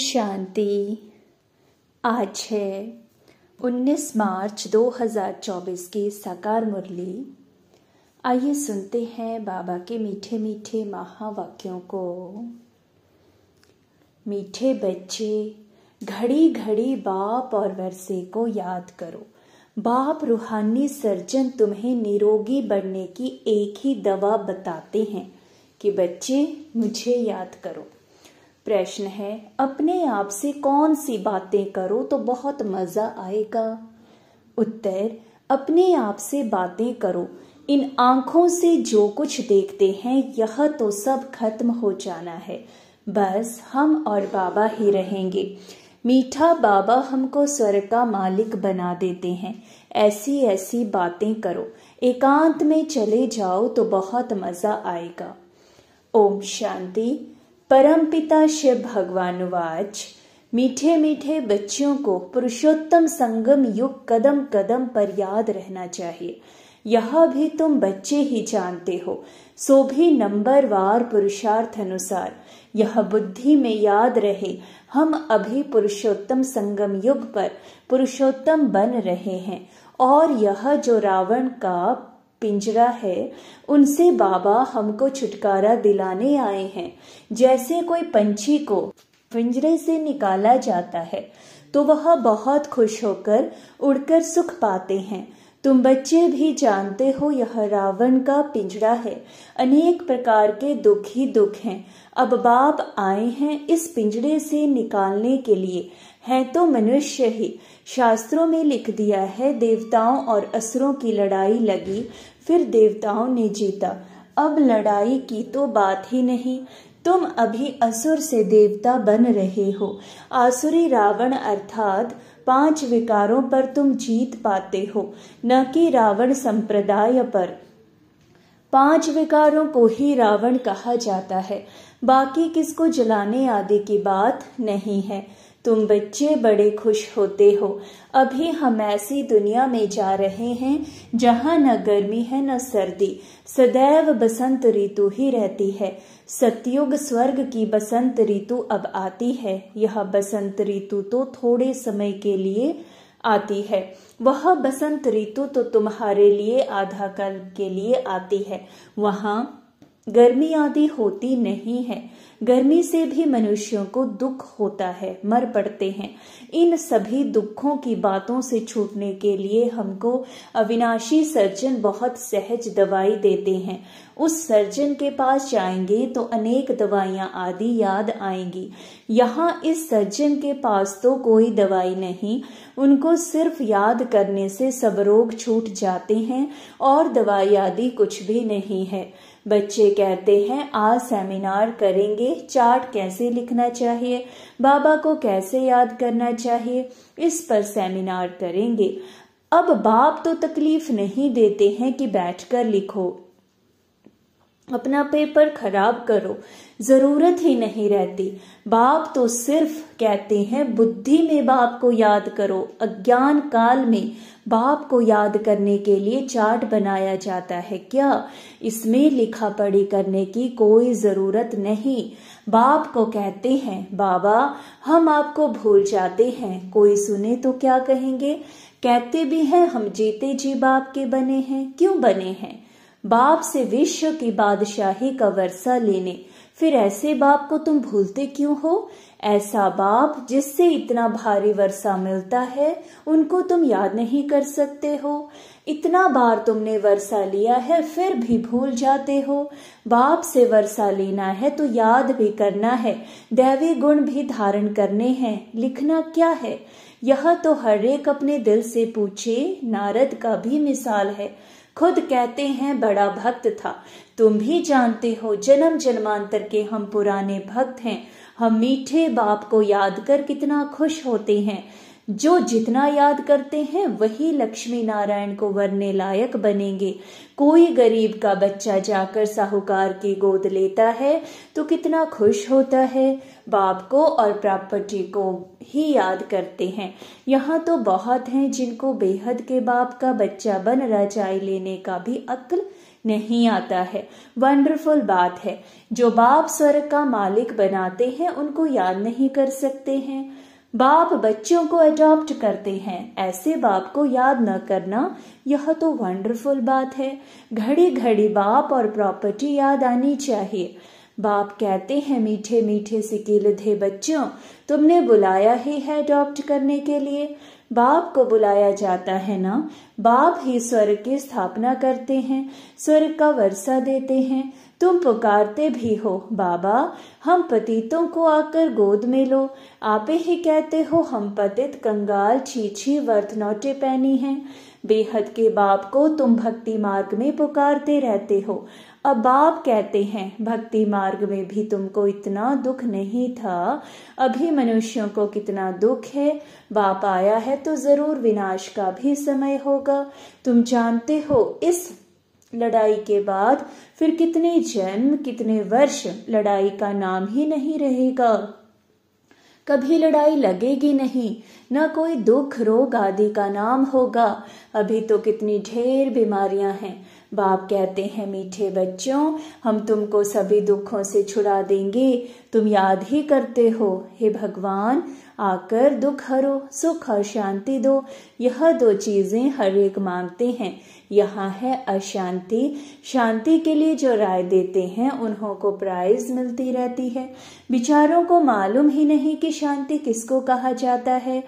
शांति आज है 19 मार्च 2024 की साकार मुरली आइए सुनते हैं बाबा के मीठे मीठे महावाक्यों को मीठे बच्चे घड़ी घड़ी बाप और वर्षे को याद करो बाप रूहानी सर्जन तुम्हें निरोगी बनने की एक ही दवा बताते हैं कि बच्चे मुझे याद करो प्रश्न है अपने आप से कौन सी बातें करो तो बहुत मज़ा आएगा उत्तर अपने आप से बातें करो इन आंखों से जो कुछ देखते हैं यह तो सब खत्म हो जाना है बस हम और बाबा ही रहेंगे मीठा बाबा हमको स्वर का मालिक बना देते हैं ऐसी ऐसी बातें करो एकांत में चले जाओ तो बहुत मज़ा आएगा ओम शांति परमपिता शिव वाच मीठे मीठे बच्चों को पुरुषोत्तम संगम युग कदम कदम पर याद रहना चाहिए यह भी तुम बच्चे ही जानते हो सो भी नंबर वार पुरुषार्थ अनुसार यह बुद्धि में याद रहे हम अभी पुरुषोत्तम संगम युग पर पुरुषोत्तम बन रहे हैं और यह जो रावण का पिंजरा है उनसे बाबा हमको छुटकारा दिलाने आए हैं जैसे कोई पंछी को पिंजरे से निकाला जाता है तो वह बहुत खुश होकर उड़कर सुख पाते हैं तुम बच्चे भी जानते हो यह रावण का पिंजरा है अनेक प्रकार के दुख ही दुख हैं अब बाप आए हैं इस पिंजरे से निकालने के लिए हैं तो मनुष्य ही शास्त्रों में लिख दिया है देवताओं और असुरों की लड़ाई लगी फिर देवताओं ने जीता अब लड़ाई की तो बात ही नहीं तुम अभी असुर से देवता बन रहे हो आसुरी रावण अर्थात पांच विकारों पर तुम जीत पाते हो न कि रावण संप्रदाय पर पांच विकारों को ही रावण कहा जाता है बाकी किसको जलाने आदि की बात नहीं है तुम बच्चे बड़े खुश होते हो अभी हम ऐसी दुनिया में जा रहे हैं जहाँ न गर्मी है न सर्दी सदैव बसंत ऋतु ही रहती है सतयुग स्वर्ग की बसंत ऋतु अब आती है यह बसंत ऋतु तो थोड़े समय के लिए आती है वह बसंत ऋतु तो तुम्हारे लिए आधा कल के लिए आती है वहाँ गर्मी आदि होती नहीं है गर्मी से भी मनुष्यों को दुख होता है मर पड़ते हैं इन सभी दुखों की बातों से छूटने के लिए हमको अविनाशी सर्जन बहुत सहज दवाई देते हैं उस सर्जन के पास जाएंगे तो अनेक दवाइयां आदि याद आएंगी यहाँ इस सर्जन के पास तो कोई दवाई नहीं उनको सिर्फ याद करने से सब रोग छूट जाते हैं और दवाई आदि कुछ भी नहीं है बच्चे कहते हैं आज सेमिनार करेंगे चार्ट कैसे लिखना चाहिए बाबा को कैसे याद करना चाहिए इस पर सेमिनार करेंगे अब बाप तो तकलीफ नहीं देते हैं कि बैठकर लिखो अपना पेपर खराब करो जरूरत ही नहीं रहती बाप तो सिर्फ कहते हैं बुद्धि में बाप को याद करो अज्ञान काल में बाप को याद करने के लिए चार्ट बनाया जाता है क्या इसमें लिखा पढ़ी करने की कोई जरूरत नहीं बाप को कहते हैं बाबा हम आपको भूल जाते हैं कोई सुने तो क्या कहेंगे कहते भी हैं हम जीते जी बाप के बने हैं क्यों बने हैं बाप से विश्व की बादशाही का वर्षा लेने फिर ऐसे बाप को तुम भूलते क्यों हो ऐसा बाप जिससे इतना भारी वर्षा मिलता है उनको तुम याद नहीं कर सकते हो इतना बार तुमने वर्षा लिया है फिर भी भूल जाते हो बाप से वर्षा लेना है तो याद भी करना है दैवी गुण भी धारण करने हैं लिखना क्या है यह तो हर एक अपने दिल से पूछे नारद का भी मिसाल है खुद कहते हैं बड़ा भक्त था तुम भी जानते हो जन्म जन्मांतर के हम पुराने भक्त हैं हम मीठे बाप को याद कर कितना खुश होते हैं जो जितना याद करते हैं वही लक्ष्मी नारायण को वरने लायक बनेंगे कोई गरीब का बच्चा जाकर साहूकार की गोद लेता है तो कितना खुश होता है बाप को और प्रॉपर्टी को ही याद करते हैं यहाँ तो बहुत हैं जिनको बेहद के बाप का बच्चा बन रजाई लेने का भी अक्ल नहीं आता है वंडरफुल बात है जो बाप स्वर्ग का मालिक बनाते हैं उनको याद नहीं कर सकते हैं बाप बच्चों को अडॉप्ट करते हैं ऐसे बाप को याद न करना यह तो वंडरफुल बात है घड़ी घड़ी बाप और प्रॉपर्टी याद आनी चाहिए बाप कहते हैं मीठे मीठे सिकीलधे बच्चों तुमने बुलाया ही है अडॉप्ट करने के लिए बाप को बुलाया जाता है ना बाप ही स्वर्ग की स्थापना करते हैं स्वर्ग का वर्षा देते हैं तुम पुकारते भी हो बाबा हम पतितों को आकर गोद में लो आपे ही कहते हो हम पतित कंगाल छीछी वर्तनौटे पहनी हैं बेहद के बाप को तुम भक्ति मार्ग में पुकारते रहते हो अब बाप कहते हैं भक्ति मार्ग में भी तुमको इतना दुख नहीं था अभी मनुष्यों को कितना दुख है बाप आया है तो जरूर विनाश का भी समय होगा तुम जानते हो इस लड़ाई के बाद फिर कितने जन्म कितने वर्ष लड़ाई का नाम ही नहीं रहेगा कभी लड़ाई लगेगी नहीं ना कोई दुख रोग आदि का नाम होगा अभी तो कितनी ढेर बीमारियां हैं बाप कहते हैं मीठे बच्चों हम तुमको सभी दुखों से छुड़ा देंगे तुम याद ही करते हो हे भगवान आकर दुख हरो सुख और शांति दो यह दो चीजें हर एक मांगते हैं यहाँ है अशांति शांति के लिए जो राय देते हैं उन्हों को प्राइज मिलती रहती है बिचारों को मालूम ही नहीं कि शांति किसको कहा जाता है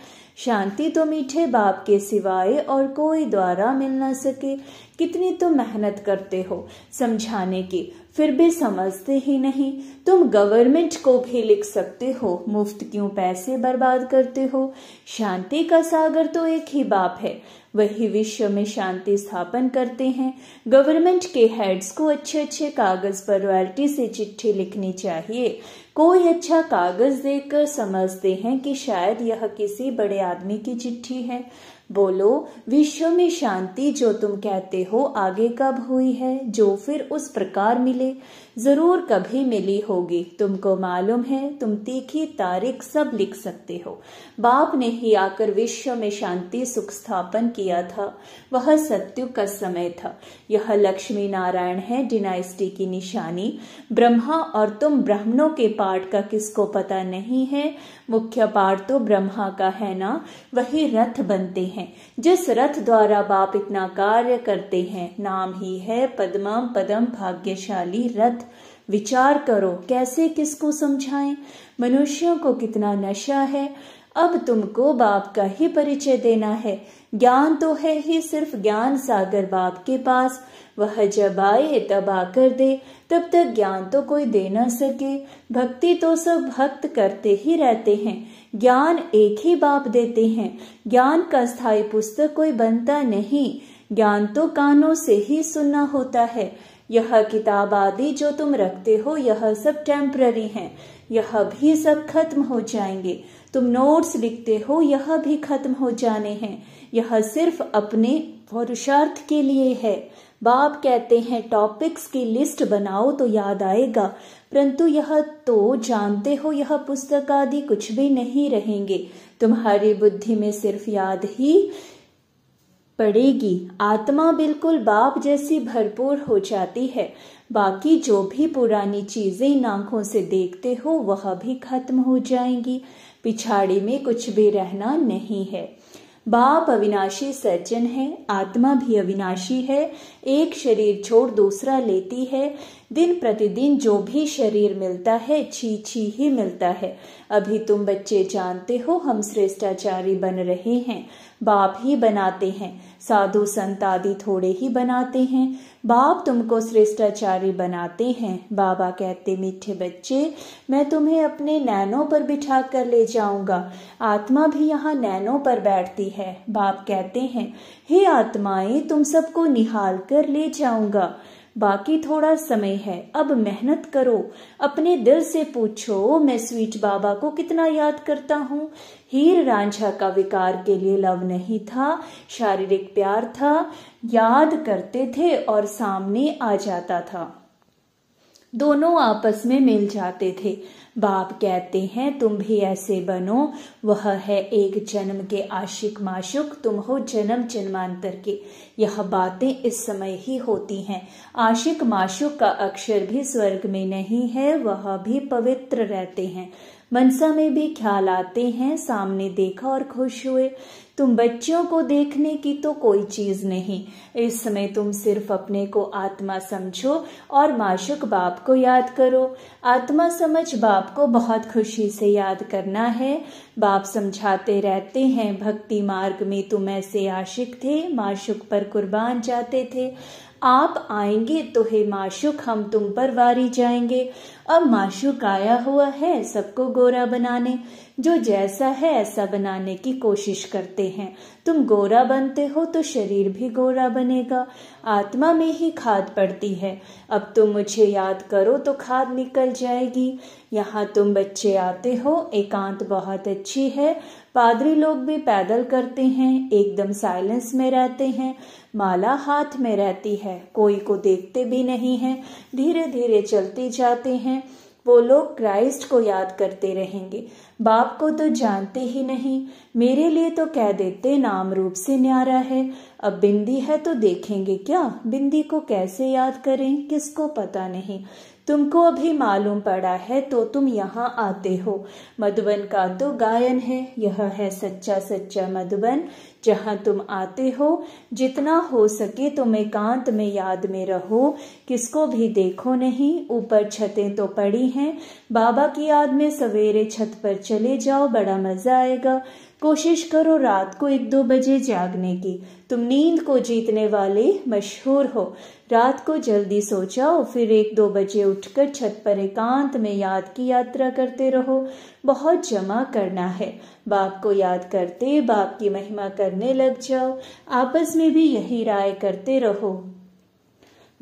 शांति तो मीठे बाप के सिवाय और कोई द्वारा मिल ना सके कितनी तुम तो मेहनत करते हो समझाने की फिर भी समझते ही नहीं तुम गवर्नमेंट को भी लिख सकते हो मुफ्त क्यों पैसे बर्बाद करते हो शांति का सागर तो एक ही बाप है वही विश्व में शांति स्थापन करते हैं गवर्नमेंट के हेड्स को अच्छे अच्छे कागज पर रॉयल्टी से चिट्ठी लिखनी चाहिए कोई अच्छा कागज देखकर समझते हैं कि शायद यह किसी बड़े आदमी की चिट्ठी है बोलो विश्व में शांति जो तुम कहते हो आगे कब हुई है जो फिर उस प्रकार मिले जरूर कभी मिली होगी तुमको मालूम है तुम तीखी तारीख सब लिख सकते हो बाप ने ही आकर विश्व में शांति सुख स्थापन किया था वह सत्यु का समय था यह लक्ष्मी नारायण है डिनाइस्टी की निशानी ब्रह्मा और तुम ब्राह्मणों के पास पाठ का किसको पता नहीं है मुख्य पाठ तो ब्रह्मा का है ना वही रथ बनते हैं जिस रथ द्वारा बाप इतना कार्य करते हैं नाम ही है पद्मम पदम भाग्यशाली रथ विचार करो कैसे किसको समझाएं मनुष्यों को कितना नशा है अब तुमको बाप का ही परिचय देना है ज्ञान तो है ही सिर्फ ज्ञान सागर बाप के पास वह जब आए तब आकर दे तब तक ज्ञान तो कोई दे ना सके भक्ति तो सब भक्त करते ही रहते हैं ज्ञान एक ही बाप देते हैं ज्ञान का स्थायी पुस्तक कोई बनता नहीं ज्ञान तो कानों से ही सुनना होता है यह किताब आदि जो तुम रखते हो यह सब टेम्पररी हैं यह भी सब खत्म हो जाएंगे तुम नोट्स लिखते हो यह भी खत्म हो जाने हैं यह सिर्फ अपने पुरुषार्थ के लिए है बाप कहते हैं टॉपिक्स की लिस्ट बनाओ तो याद आएगा परंतु यह तो जानते हो यह पुस्तक आदि कुछ भी नहीं रहेंगे तुम्हारी बुद्धि में सिर्फ याद ही पड़ेगी आत्मा बिल्कुल बाप जैसी भरपूर हो जाती है बाकी जो भी पुरानी चीजें इन आंखों से देखते हो वह भी खत्म हो जाएंगी पिछाड़ी में कुछ भी रहना नहीं है बाप अविनाशी सज्जन है आत्मा भी अविनाशी है एक शरीर छोड़ दूसरा लेती है दिन प्रतिदिन जो भी शरीर मिलता है छी छी ही मिलता है अभी तुम बच्चे जानते हो हम श्रेष्ठाचारी बन रहे हैं बाप ही बनाते हैं साधु संत आदि थोड़े ही बनाते हैं बाप तुमको श्रेष्ठाचारी बनाते हैं बाबा कहते मीठे बच्चे मैं तुम्हें अपने नैनों पर बिठा कर ले जाऊंगा आत्मा भी यहाँ नैनों पर बैठती है बाप कहते हैं हे आत्माएं तुम सबको निहाल कर ले जाऊंगा बाकी थोड़ा समय है अब मेहनत करो अपने दिल से पूछो मैं स्वीट बाबा को कितना याद करता हूँ हीर रांझा का विकार के लिए लव नहीं था शारीरिक प्यार था याद करते थे और सामने आ जाता था दोनों आपस में मिल जाते थे बाप कहते हैं तुम भी ऐसे बनो वह है एक जन्म के आशिक माशुक तुम हो जन्म जन्मांतर के यह बातें इस समय ही होती हैं आशिक माशुक का अक्षर भी स्वर्ग में नहीं है वह भी पवित्र रहते हैं मनसा में भी ख्याल आते हैं सामने देखा और खुश हुए तुम बच्चों को देखने की तो कोई चीज नहीं इस समय तुम सिर्फ अपने को आत्मा समझो और माशुक बाप को याद करो आत्मा समझ बाप को बहुत खुशी से याद करना है बाप समझाते रहते हैं भक्ति मार्ग में तुम ऐसे आशिक थे माशुक पर कुर्बान जाते थे आप आएंगे तो हे माशुक हम तुम पर वारी जाएंगे अब माशुक आया हुआ है सबको गोरा बनाने जो जैसा है ऐसा बनाने की कोशिश करते हैं तुम गोरा बनते हो तो शरीर भी गोरा बनेगा आत्मा में ही खाद पड़ती है अब तुम मुझे याद करो तो खाद निकल जाएगी यहाँ तुम बच्चे आते हो एकांत बहुत अच्छी है पादरी लोग भी पैदल करते हैं एकदम साइलेंस में रहते हैं माला हाथ में रहती है कोई को देखते भी नहीं है धीरे धीरे चलते जाते हैं हैं वो लोग क्राइस्ट को याद करते रहेंगे बाप को तो जानते ही नहीं मेरे लिए तो कह देते नाम रूप से न्यारा है अब बिंदी है तो देखेंगे क्या बिंदी को कैसे याद करें किसको पता नहीं तुमको अभी मालूम पड़ा है तो तुम यहाँ आते हो मधुबन का तो गायन है यह है सच्चा सच्चा मधुबन जहाँ तुम आते हो जितना हो सके तुम एकांत में याद में रहो किसको भी देखो नहीं ऊपर छतें तो पड़ी हैं बाबा की याद में सवेरे छत पर चले जाओ बड़ा मजा आएगा कोशिश करो रात को एक दो बजे जागने की तुम नींद को जीतने वाले मशहूर हो रात को जल्दी सो जाओ फिर एक दो बजे उठकर छत पर एकांत में याद की यात्रा करते रहो बहुत जमा करना है बाप को याद करते बाप की महिमा करने लग जाओ आपस में भी यही राय करते रहो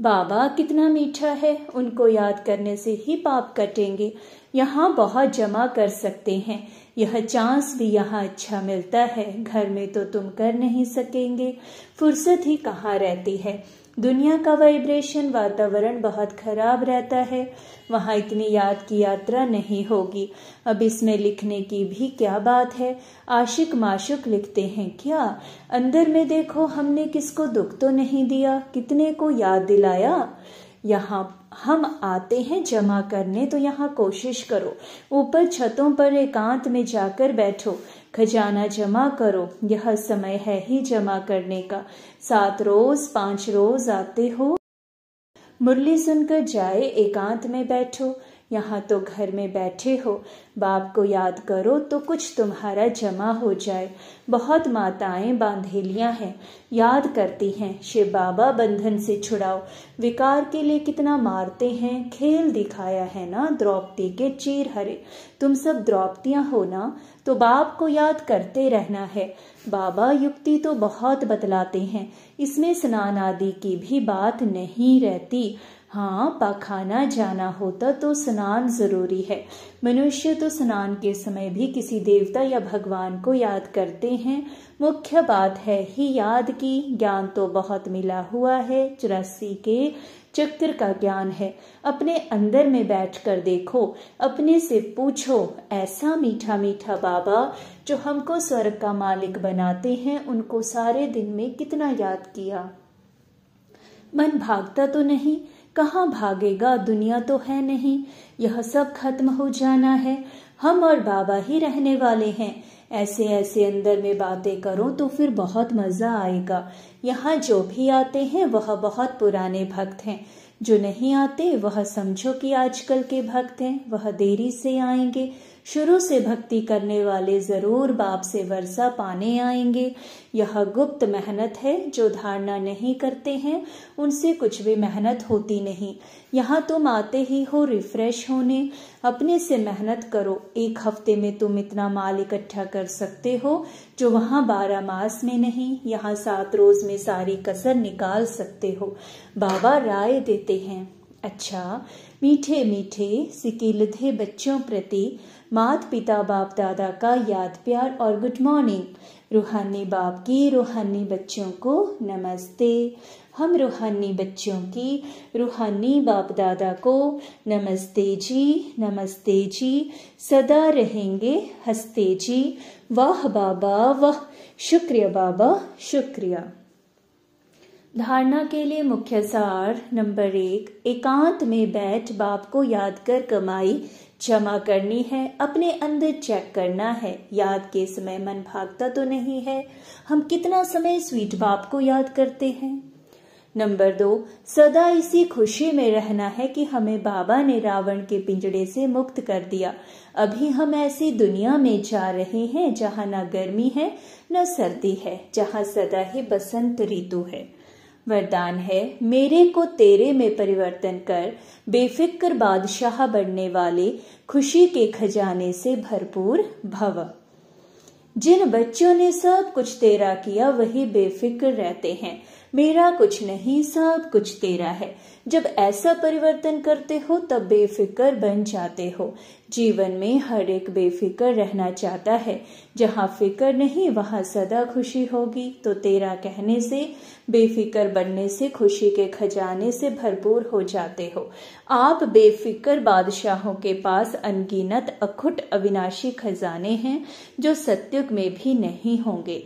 बाबा कितना मीठा है उनको याद करने से ही पाप कटेंगे यहाँ बहुत जमा कर सकते हैं यह चांस भी यहाँ अच्छा मिलता है घर में तो तुम कर नहीं सकेंगे फुर्सत ही कहाँ रहती है दुनिया का वाइब्रेशन वातावरण बहुत खराब रहता है वहाँ इतनी याद की यात्रा नहीं होगी अब इसमें लिखने की भी क्या बात है आशिक माशुक लिखते हैं क्या अंदर में देखो हमने किसको दुख तो नहीं दिया कितने को याद दिलाया यहाँ हम आते हैं जमा करने तो यहाँ कोशिश करो ऊपर छतों पर एकांत में जाकर बैठो खजाना जमा करो यह समय है ही जमा करने का सात रोज पांच रोज आते हो मुरली सुनकर जाए एकांत में बैठो यहाँ तो घर में बैठे हो बाप को याद करो तो कुछ तुम्हारा जमा हो जाए बहुत माताएं बांधेलियाँ हैं याद करती हैं शिव बाबा बंधन से छुड़ाओ विकार के लिए कितना मारते हैं खेल दिखाया है ना द्रौपदी के चीर हरे तुम सब द्रौपदियाँ हो ना तो बाप को याद करते रहना है बाबा युक्ति तो बहुत बतलाते हैं इसमें स्नान आदि की भी बात नहीं रहती हाँ पाखाना जाना होता तो स्नान जरूरी है मनुष्य तो स्नान के समय भी किसी देवता या भगवान को याद करते हैं मुख्य बात है ही याद की ज्ञान तो बहुत मिला हुआ है चौरासी के चक्र का ज्ञान है अपने अंदर में बैठ कर देखो अपने से पूछो ऐसा मीठा मीठा बाबा जो हमको स्वर्ग का मालिक बनाते हैं उनको सारे दिन में कितना याद किया मन भागता तो नहीं कहाँ भागेगा दुनिया तो है नहीं यह सब खत्म हो जाना है हम और बाबा ही रहने वाले हैं ऐसे ऐसे अंदर में बातें करो तो फिर बहुत मज़ा आएगा यहाँ जो भी आते हैं वह बहुत पुराने भक्त हैं जो नहीं आते वह समझो कि आजकल के भक्त हैं वह देरी से आएंगे शुरू से भक्ति करने वाले जरूर बाप से वर्षा पाने आएंगे यह गुप्त मेहनत है जो धारणा नहीं करते हैं उनसे कुछ भी मेहनत होती नहीं यहाँ तुम आते ही हो रिफ्रेश होने अपने से मेहनत करो एक हफ्ते में तुम इतना माल इकट्ठा कर सकते हो जो वहाँ बारह मास में नहीं यहाँ सात रोज में सारी कसर निकाल सकते हो बाबा राय देते हैं अच्छा मीठे मीठे सिके लधे बच्चों प्रति मात पिता बाप दादा का याद प्यार और गुड मॉर्निंग रूहानी बाप की रूहानी बच्चों को नमस्ते हम रूहानी बच्चों की रूहानी बाप दादा को नमस्ते जी नमस्ते जी सदा रहेंगे हंसते जी वाह बाबा वाह शुक्रिया बाबा शुक्रिया धारणा के लिए मुख्य सार नंबर एक एकांत में बैठ बाप को याद कर कमाई जमा करनी है अपने अंदर चेक करना है याद के समय मन भागता तो नहीं है हम कितना समय स्वीट बाप को याद करते हैं नंबर दो सदा इसी खुशी में रहना है कि हमें बाबा ने रावण के पिंजड़े से मुक्त कर दिया अभी हम ऐसी दुनिया में जा रहे हैं जहाँ ना गर्मी है न सर्दी है जहाँ सदा ही बसंत ऋतु है वरदान है मेरे को तेरे में परिवर्तन कर बेफिक्र बादशाह बनने वाले खुशी के खजाने से भरपूर भव जिन बच्चों ने सब कुछ तेरा किया वही बेफिक्र रहते हैं मेरा कुछ नहीं सब कुछ तेरा है जब ऐसा परिवर्तन करते हो तब बेफिक्र बन जाते हो जीवन में हर एक बेफिक्र रहना चाहता है जहाँ फिक्र नहीं वहाँ सदा खुशी होगी तो तेरा कहने से बेफिक्र बनने से खुशी के खजाने से भरपूर हो जाते हो आप बेफिक्र बादशाहों के पास अनगिनत अखुट अविनाशी खजाने हैं जो सत्युग में भी नहीं होंगे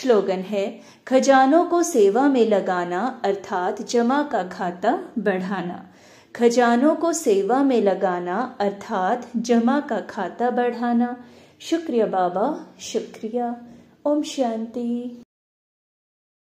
स्लोगन है खजानों को सेवा में लगाना अर्थात जमा का खाता बढ़ाना खजानों को सेवा में लगाना अर्थात जमा का खाता बढ़ाना शुक्रिया बाबा शुक्रिया ओम शांति